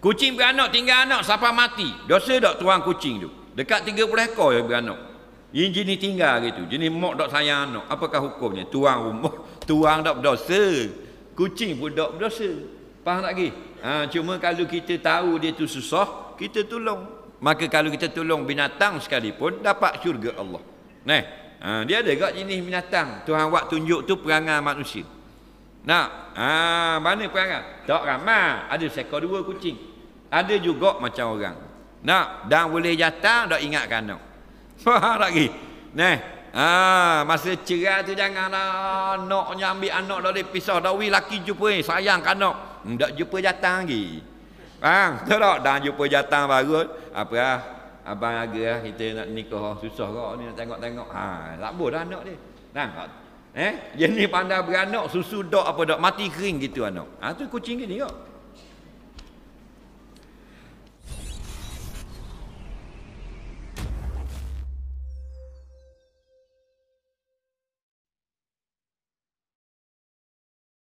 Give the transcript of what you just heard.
Kucing beranak tinggal anak siapa mati. Dosa dak tuang kucing tu. Dekat 30 ekor yang beranak. Ini jenis tinggal gitu. Jenis mak dak sayang anak. Apakah hukumnya? Tuang rumah, tuang dak berdosa. Kucing pun dak berdosa. Faham tak lagi? Ha, cuma kalau kita tahu dia tu susah, kita tolong. Maka kalau kita tolong binatang sekalipun dapat syurga Allah. Neh, ha, dia ada gak jenis binatang. Tuhan buat tunjuk tu perangai manusia. Nah, Ha, mana perangai? Tak ramai. Ada seekor dua kucing ada juga macam orang nak dan boleh jatah dak ingat kano faham lagi neh ah masa cerai tu janganlah anaknya ambil anak dak dipisah dak wi laki jumpa eh, sayang kano dak hmm, jumpa jatang lagi faham tu dak dan jumpa jatah baru apa ah, abang agak ah, kita nak nikah susah kok ni nak tengok-tengok ha tak bodoh anak dia nah eh jenis pandai beranak susu dok apa dok mati kering gitu anak ha tu kucing gini kok